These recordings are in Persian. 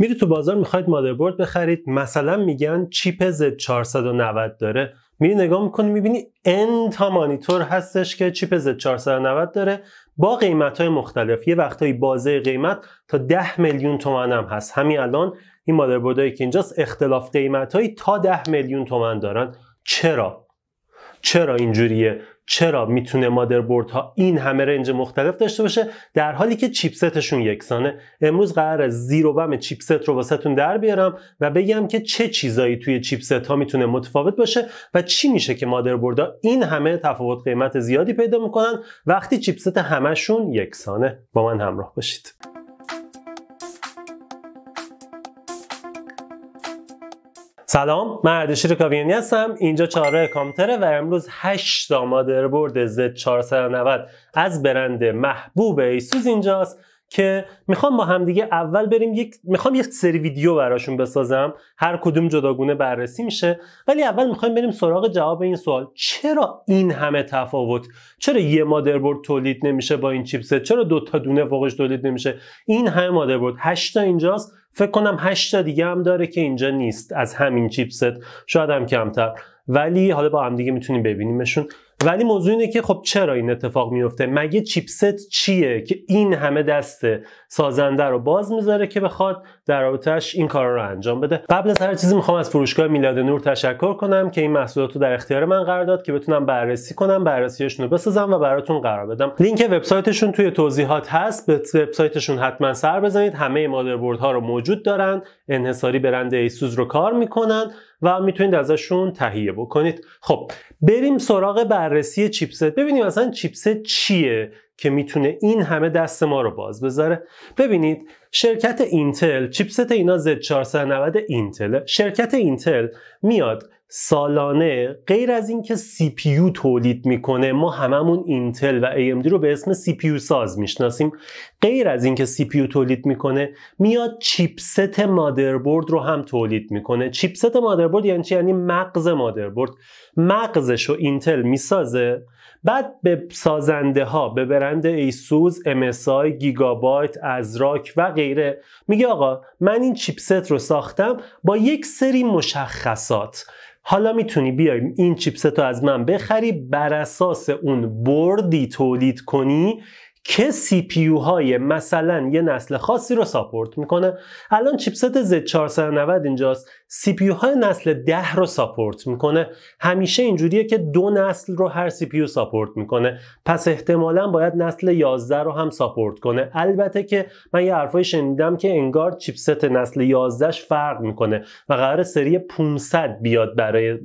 میری تو بازار میخواید مادربرد بخرید مثلا میگن چیپ Z 490 داره میری نگاه میکنی میبینی ان تا مانیتور هستش که چیپ Z 490 داره با قیمت های مختلف یه وقتایی بازه قیمت تا 10 میلیون تومن هم هست همین الان این مادربرد که اینجاست اختلاف قیمت تا 10 میلیون تومن دارن چرا چرا اینجوریه چرا میتونه مادربردها ها این همه رنج مختلف داشته باشه در حالی که چیپستشون یکسانه امروز قرار زیر و بم چیپست رو واسهتون در بیارم و بگم که چه چیزایی توی چیپست ها میتونه متفاوت باشه و چی میشه که مادربردها این همه تفاوت قیمت زیادی پیدا میکنن وقتی چیپست همشون یکسانه با من همراه باشید سلام من اردشیر کاویانی هستم اینجا چهارراه کامپیوتره و امروز 8 تا مادربرد Z490 از برند محبوب ایسوس اینجاست که میخوام با همدیگه اول بریم یک میخوام یک سری ویدیو براشون بسازم هر کدوم جداگونه بررسی میشه ولی اول میخوایم بریم سراغ جواب این سوال چرا این همه تفاوت چرا یه مادربرد تولید نمیشه با این چیپست چرا دو تا دونه فوقش تولید نمیشه این همه مادربرد 8 تا اینجاست فکر کنم هشتا دیگه هم داره که اینجا نیست از همین چیپست شاید هم کمتر ولی حالا با هم دیگه میتونیم ببینیمشون ولی موضوع اینه که خب چرا این اتفاق میفته مگه چیپست چیه که این همه دست سازنده رو باز میذاره که بخواد در رابطهش این کار رو انجام بده قبل از هر چیزی میخوام از فروشگاه میلاد نور تشکر کنم که این محصولات رو در اختیار من قرار داد که بتونم بررسی کنم بررسیشون رو بسازم و براتون قرار بدم لینک وبسایتشون توی توضیحات هست به وبسایتشون حتما سر بزنید همه مادربردها رو موجود دارن انحصاری برند ایسوس رو کار میکنن و میتونید ازشون تهیه بکنید خب بریم سراغ بررسی چیپست ببینیم اصلا چیپست چیه که میتونه این همه دست ما رو باز بذاره ببینید شرکت اینتل چیپست اینا Z490 اینتل شرکت اینتل میاد سالانه غیر از اینکه سی پی تولید میکنه ما هممون اینتل و AMD رو به اسم سی پی ساز میشناسیم غیر از اینکه سی پی تولید میکنه میاد چیپست مادربرد رو هم تولید میکنه چیپست مادربرد یعنی چی یعنی مغز مادربرد مغزش رو اینتل میسازه بعد به سازنده ها به برند ایسوس، MSI، گیگابایت، ازراک و غیره میگه آقا من این چیپست رو ساختم با یک سری مشخصات حالا میتونی بیای این چیپست رو از من بخری بر اساس اون بردی تولید کنی که سی پی های مثلا یه نسل خاصی رو ساپورت میکنه الان چیپست Z490 اینجاست CPU های نسل 10 رو ساپورت میکنه همیشه اینجوریه که دو نسل رو هر CPU ساپورت میکنه پس احتمالا باید نسل 11 رو هم ساپورت کنه البته که من یه حرفای شنیدم که انگار چیپست نسل 11 فرق میکنه و قرار سری 500 بیاد برای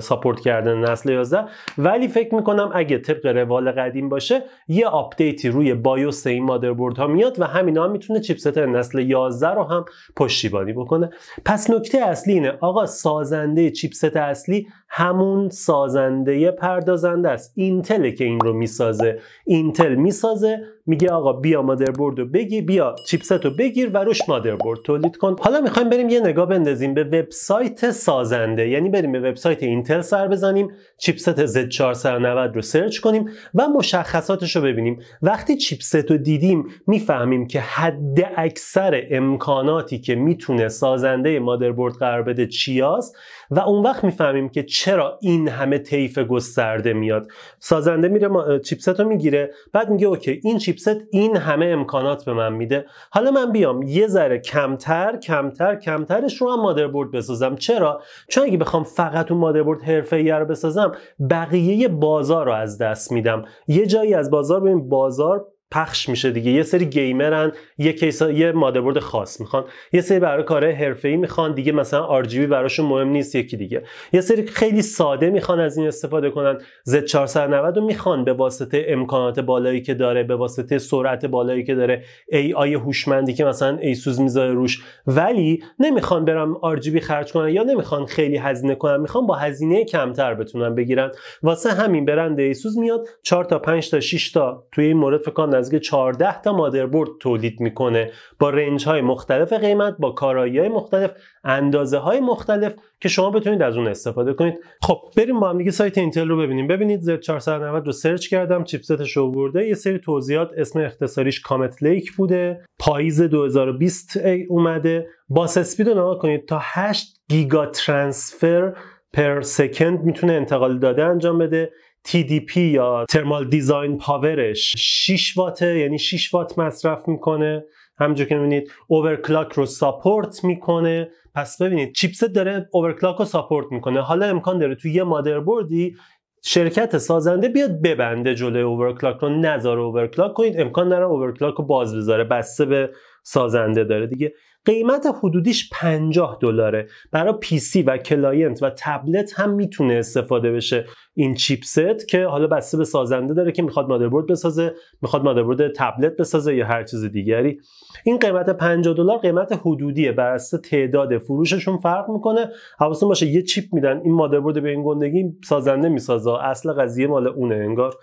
ساپورت کردن نسل 11 ولی فکر میکنم اگه طبق روال قدیم باشه یه آپدیتی روی بایوس این مادربرد ها میاد و همینا هم میتونه چیپست نسل 11 رو هم پشتیبانی بکنه پس نکته اصلی اینه آقا سازنده چیپست اصلی همون سازنده پردازنده است اینتل که این رو میسازه اینتل میسازه میگه آقا بیا مادربرد رو بگی بیا چیپست رو بگیر و روش مادربرد تولید کن حالا میخوایم بریم یه نگاه بندازیم به وبسایت سازنده یعنی بریم به وبسایت اینتل سر بزنیم چیپست Z490 رو سرچ کنیم و مشخصاتش رو ببینیم وقتی چیپست رو دیدیم میفهمیم که حد اکثر امکاناتی که میتونه سازنده مادربرد قرار بده چیاست و اون وقت میفهمیم که چرا این همه طیف گسترده میاد سازنده میره ما چیپست رو میگیره بعد میگه اوکی این چیپست این همه امکانات به من میده حالا من بیام یه ذره کمتر کمتر کمترش رو هم مادربرد بسازم چرا چون اگه بخوام فقط اون مادربرد ای رو بسازم بقیه بازار رو از دست میدم یه جایی از بازار ببین بازار پخش میشه دیگه یه سری گیمرن یه کیس یه مادربرد خاص میخوان یه سری برای کارهای حرفه‌ای میخوان دیگه مثلا آر جی براشون مهم نیست یکی دیگه یه سری خیلی ساده میخوان از این استفاده کنن Z 490 رو میخوان به واسطه امکانات بالایی که داره به واسطه سرعت بالایی که داره ای آی هوشمندی که مثلا ایسوس میذاره روش ولی نمیخوان برم آر جی خرج کنن یا نمیخوان خیلی هزینه کنن میخوان با هزینه کمتر بتونن بگیرن واسه همین برند ایسوس میاد 4 تا 5 تا 6 تا توی این مورد فکر نزدیک 14 تا مادربرد تولید میکنه با رنج های مختلف قیمت با کارایی های مختلف اندازه های مختلف که شما بتونید از اون استفاده کنید خب بریم با هم دیگه سایت اینتل رو ببینیم ببینید Z490 رو سرچ کردم چیپستش برده یه سری توضیحات اسم اختصاریش کامت لیک بوده پاییز 2020 اومده با اسپید رو نگاه کنید تا 8 گیگا ترانسفر پر سکند میتونه انتقال داده انجام بده TDP یا ترمال دیزاین پاورش 6 واته یعنی 6 وات مصرف میکنه همینجوری که میبینید اوورکلاک رو ساپورت میکنه پس ببینید چیپست داره اوورکلاک رو ساپورت میکنه حالا امکان داره تو یه مادربردی شرکت سازنده بیاد ببنده جلوی اوورکلاک رو نذاره اوورکلاک کنید امکان داره اوورکلاک رو باز بذاره بسته به سازنده داره دیگه قیمت حدودیش 50 دلاره برای پی سی و کلاینت و تبلت هم میتونه استفاده بشه این چیپست که حالا بسته به سازنده داره که میخواد مادربرد بسازه میخواد مادربرد تبلت بسازه یا هر چیز دیگری این قیمت 50 دلار قیمت حدودیه بر اساس تعداد فروششون فرق میکنه حواستون باشه یه چیپ میدن این مادربرد به این گندگی سازنده میسازه اصل قضیه مال اونه انگار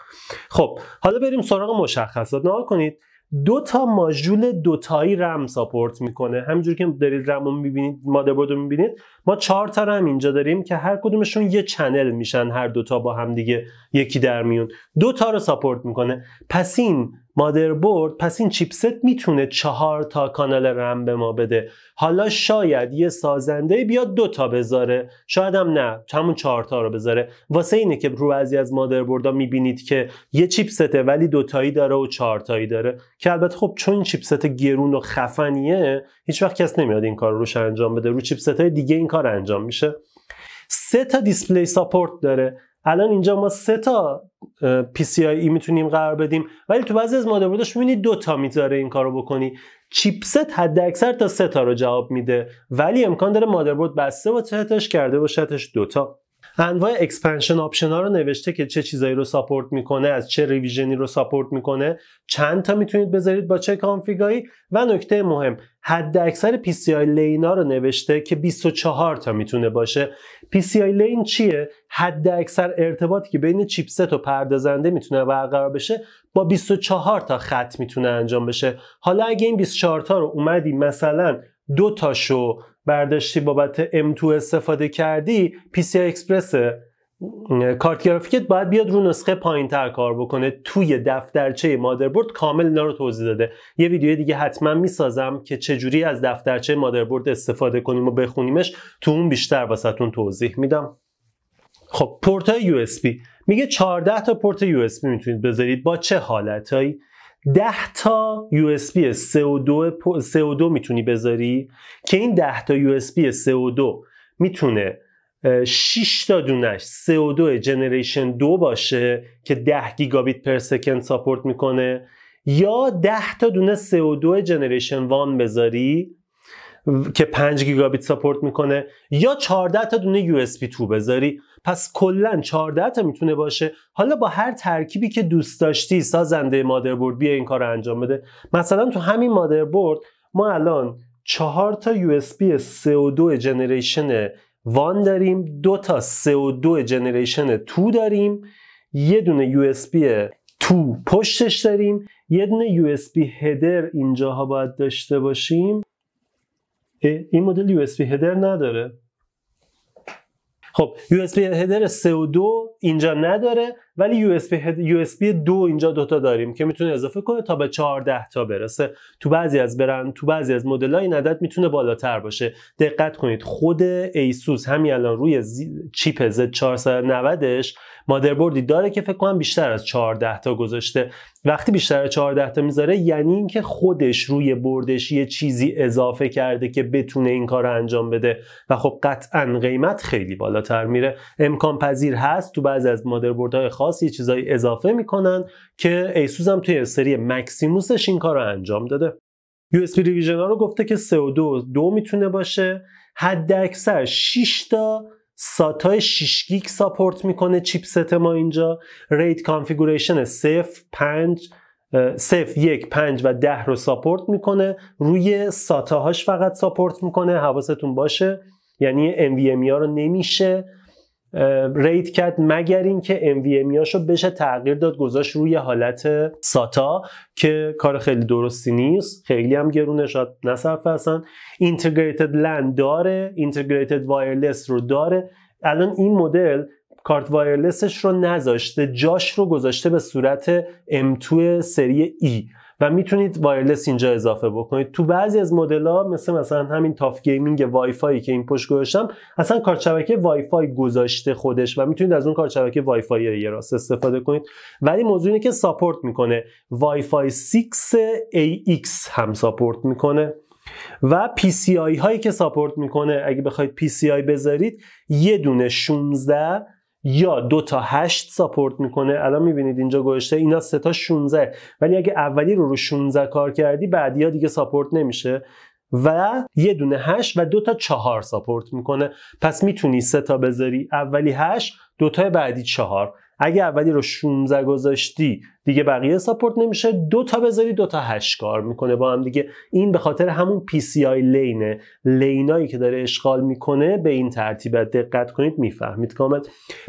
خب حالا بریم سراغ مشخصات نگاه کنید دو تا ماژول دوتایی رم ساپورت میکنه همینجوری که دارید رم رو میبینید مادربرد رو میبینید ما چهار تا رم اینجا داریم که هر کدومشون یه چنل میشن هر دوتا با هم دیگه یکی در میون دو تا رو ساپورت میکنه پس این مادربرد پس این چیپست میتونه چهار تا کانال رم به ما بده حالا شاید یه سازنده بیاد دو تا بذاره شاید هم نه همون چهار تا رو بذاره واسه اینه که رو بعضی از مادربردها میبینید که یه چیپسته ولی دوتایی داره و تایی داره که البته خب چون این چیپست گرون و خفنیه هیچ وقت کس نمیاد این کار روش انجام بده رو چیپست های دیگه این کار انجام میشه سه تا دیسپلی ساپورت داره الان اینجا ما سه تا PCIe میتونیم قرار بدیم ولی تو بعضی از مادربردش میبینی دو تا میذاره این کارو بکنی چیپست حد اکثر تا سه تا رو جواب میده ولی امکان داره مادربرد بسته و تهتش کرده باشدش دوتا انواع اکسپنشن آپشن ها رو نوشته که چه چیزایی رو ساپورت میکنه از چه ریویژنی رو ساپورت میکنه چند تا میتونید بذارید با چه کانفیگایی و نکته مهم حد اکثر لین ها رو نوشته که 24 تا میتونه باشه PCI لین چیه حد اکثر ارتباطی که بین چیپست و پردازنده میتونه برقرار بشه با 24 تا خط میتونه انجام بشه حالا اگه این 24 تا رو اومدی مثلا دو تاشو برداشتی بابت M2 استفاده کردی PCI Express کارت گرافیکت باید بیاد رو نسخه پایین تر کار بکنه توی دفترچه مادربرد کامل اینا رو توضیح داده یه ویدیو دیگه حتما میسازم که چجوری از دفترچه مادربرد استفاده کنیم و بخونیمش تو اون بیشتر واسهتون توضیح میدم خب پورت های USB میگه 14 تا پورت USB میتونید بذارید با چه حالتهایی 10 تا یو اس بی CO2 CO2 میتونی بذاری که این 10 تا یو اس بی CO2 میتونه 6 تا دونش CO2 جنریشن 2 باشه که 10 گیگابیت پر سکند ساپورت میکنه یا 10 تا دونه CO2 جنریشن 1 بذاری که 5 گیگابیت ساپورت میکنه یا 14 تا دونه USB 2 بذاری پس کلا 14 تا میتونه باشه حالا با هر ترکیبی که دوست داشتی سازنده مادربرد بیا این کار رو انجام بده مثلا تو همین مادربرد ما الان 4 تا USB و 2 جنریشن 1 داریم دو تا و 2 جنریشن 2 داریم یه دونه USB 2 پشتش داریم یه دونه USB هدر اینجاها باید داشته باشیم این مدل USB هدر نداره خب USB هدر 3 و 2 اینجا نداره ولی یو اس یو دو اینجا دوتا داریم که میتونه اضافه کنه تا به 14 تا برسه تو بعضی از برن، تو بعضی از مدل این عدد میتونه بالاتر باشه دقت کنید خود ایسوس همین الان روی چیپ Z490 ش مادربردی داره که فکر کنم بیشتر از 14 تا گذاشته وقتی بیشتر از 14 تا میذاره یعنی اینکه خودش روی بردش یه چیزی اضافه کرده که بتونه این کار رو انجام بده و خب قطعا قیمت خیلی بالاتر میره امکان پذیر هست تو بعضی از مادربردهای خاص یه چیزایی اضافه میکنن که ایسوس هم توی سری مکسیموسش این کار رو انجام داده یو اس ریویژن ها رو گفته که CO2 دو, دو میتونه باشه حد اکثر 6 تا ساتای 6 گیگ ساپورت میکنه چیپست ما اینجا ریت کانفیگوریشن 0 5 صفر یک 5 و 10 رو ساپورت میکنه روی ساتاهاش فقط ساپورت میکنه حواستون باشه یعنی NVMe ها رو نمیشه ریت کرد مگر اینکه رو بشه تغییر داد گذاشت روی حالت ساتا که کار خیلی درستی نیست خیلی هم گرونه شاید نصرف هستن اینتگریتد لند داره اینتگریتد وایرلس رو داره الان این مدل کارت وایرلسش رو نذاشته جاش رو گذاشته به صورت M2 سری E و میتونید وایرلس اینجا اضافه بکنید تو بعضی از مدل ها مثل مثلا همین تاف گیمینگ وای که این پشت گذاشتم اصلا کارت شبکه گذاشته خودش و میتونید از اون کارت شبکه وای راست استفاده کنید ولی موضوع اینه که ساپورت میکنه وایفای 6 AX هم ساپورت میکنه و PCI هایی که ساپورت میکنه اگه بخواید PCI بذارید یه دونه 16 یا دو تا 8 ساپورت میکنه الان میبینید اینجا گوشته اینا سه تا 16 ولی اگه اولی رو رو 16 کار کردی بعدی ها دیگه ساپورت نمیشه و یه دونه 8 و دو تا 4 ساپورت میکنه پس میتونی سه تا بذاری اولی 8 دو تا بعدی 4 اگه اولی رو 16 گذاشتی دیگه بقیه ساپورت نمیشه دو تا بذاری دو تا هش کار میکنه با هم دیگه این به خاطر همون PCI لینه لینایی که داره اشغال میکنه به این ترتیب دقت کنید میفهمید کامل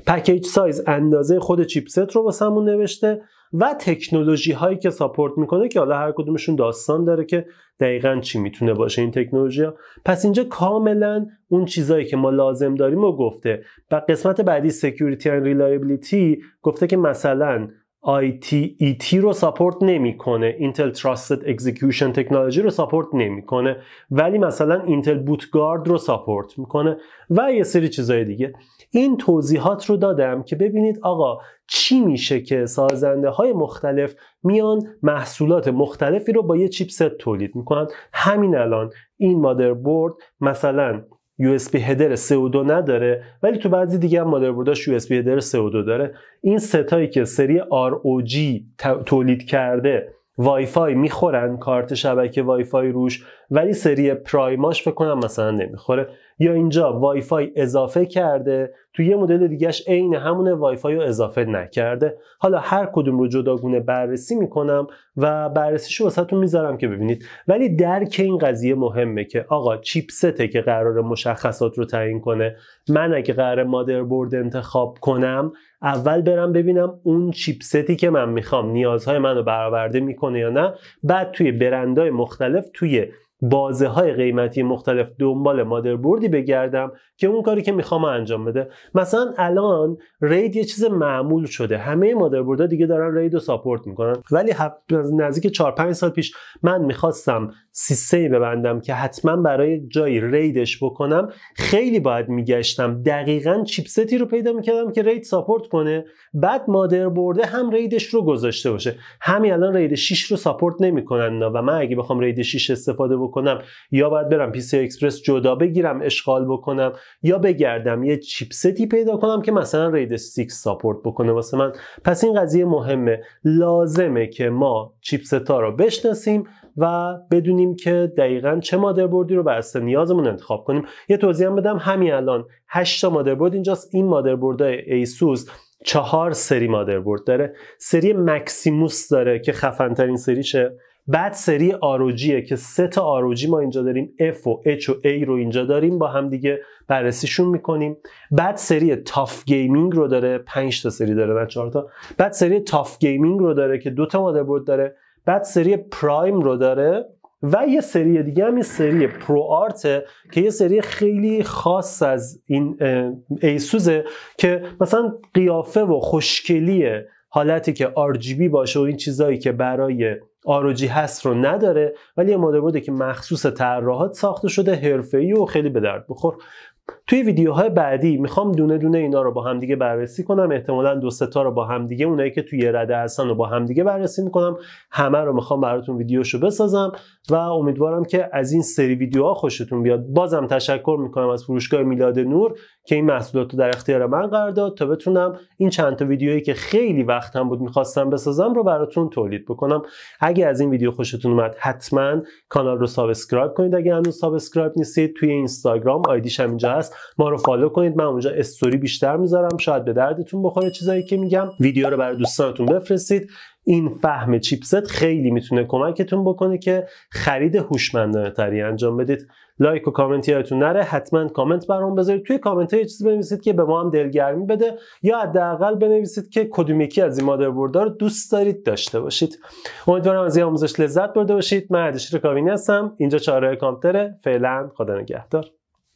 پکیج سایز اندازه خود چیپست رو واسمون نوشته و تکنولوژی هایی که ساپورت میکنه که حالا هر کدومشون داستان داره که دقیقا چی میتونه باشه این تکنولوژی ها پس اینجا کاملا اون چیزایی که ما لازم داریم و گفته و قسمت بعدی سکیوریتی اند ریلایبیلیتی گفته که مثلا ITET رو ساپورت نمیکنه اینتل تراستد اکزیکیوشن تکنولوژی رو ساپورت نمیکنه ولی مثلا اینتل گارد رو ساپورت میکنه و یه سری چیزای دیگه این توضیحات رو دادم که ببینید آقا چی میشه که سازنده های مختلف میان محصولات مختلفی رو با یه چیپست تولید میکنن همین الان این مادربرد مثلا USB اس هدر CO2 نداره ولی تو بعضی دیگه هم مادربرداش یو اس هدر CO2 داره این ستایی که سری ROG تولید کرده وای فای میخورن کارت شبکه وای فای روش ولی سری پرایماش فکر کنم مثلا نمیخوره یا اینجا وایفای اضافه کرده تو یه مدل دیگهش عین همون وایفای رو اضافه نکرده حالا هر کدوم رو جداگونه بررسی میکنم و بررسیش رو واسهتون میذارم که ببینید ولی درک این قضیه مهمه که آقا چیپسته که قرار مشخصات رو تعیین کنه من اگه قرار مادربرد انتخاب کنم اول برم ببینم اون چیپستی که من میخوام نیازهای منو برآورده میکنه یا نه بعد توی برندهای مختلف توی بازه های قیمتی مختلف دنبال مادربردی بگردم که اون کاری که میخوام انجام بده مثلا الان رید یه چیز معمول شده همه مادر دیگه دارن رید رو ساپورت میکنن ولی نزدیک 4 5 سال پیش من میخواستم سیسه ببندم که حتما برای جایی ریدش بکنم خیلی باید میگشتم دقیقا چیپستی رو پیدا میکردم که رید ساپورت کنه بعد مادر برده هم ریدش رو گذاشته باشه همین الان رید 6 رو ساپورت نمیکنن و من اگه بخوام رید 6 استفاده بکنم یا باید برم پی سی اکسپرس جدا بگیرم اشغال بکنم یا بگردم یه چیپستی پیدا کنم که مثلا رید 6 ساپورت بکنه واسه من پس این قضیه مهمه لازمه که ما چیپست ها رو بشناسیم و بدونیم که دقیقا چه مادربردی رو بر اساس نیازمون انتخاب کنیم یه توضیح هم بدم همین الان 8 تا مادربرد اینجاست این های ایسوس چهار سری مادربرد داره سری مکسیموس داره که خفن ترین سریشه بعد سری آروجیه که سه تا آروجی ما اینجا داریم F و H و A رو اینجا داریم با هم دیگه بررسیشون میکنیم بعد سری تاف گیمینگ رو داره پنج تا سری داره نه 4 تا بعد سری تاف گیمینگ رو داره که دو تا مادربرد داره بعد سری پرایم رو داره و یه سری دیگه هم یه سری پرو آرته که یه سری خیلی خاص از این ایسوزه که مثلا قیافه و خوشکلی حالتی که بی باشه و این چیزایی که برای آروجی هست رو نداره ولی یه بوده که مخصوص طراحات ساخته شده حرفه‌ای و خیلی به درد بخور توی ویدیوهای بعدی میخوام دونه دونه اینا رو با هم دیگه بررسی کنم احتمالا دو سه تا رو با هم دیگه اونایی که توی رده هستن رو با هم دیگه بررسی میکنم همه رو میخوام براتون ویدیوشو بسازم و امیدوارم که از این سری ویدیوها خوشتون بیاد بازم تشکر میکنم از فروشگاه میلاد نور که این محصولات رو در اختیار من قرار داد تا بتونم این چند تا ویدیویی که خیلی وقتم بود میخواستم بسازم رو براتون تولید بکنم اگه از این ویدیو خوشتون اومد حتما کانال رو سابسکرایب کنید اگه هنوز سابسکرایب نیستید توی اینستاگرام آیدیش اینجا هست ما رو فالو کنید من اونجا استوری بیشتر میذارم شاید به دردتون بخوره چیزایی که میگم ویدیو رو برای دوستانتون بفرستید این فهم چیپست خیلی میتونه کمکتون بکنه که خرید هوشمندانه تری انجام بدید لایک و کامنتی یادتون نره حتما کامنت برام بذارید توی کامنت ها یه چیزی بنویسید که به ما هم دلگرمی بده یا حداقل بنویسید که کدوم یکی از این مادربردا رو دوست دارید داشته باشید امیدوارم از این آموزش لذت برده باشید من اردشیر کاوینی هستم اینجا چاره کامپتره فعلا خدا نگهدار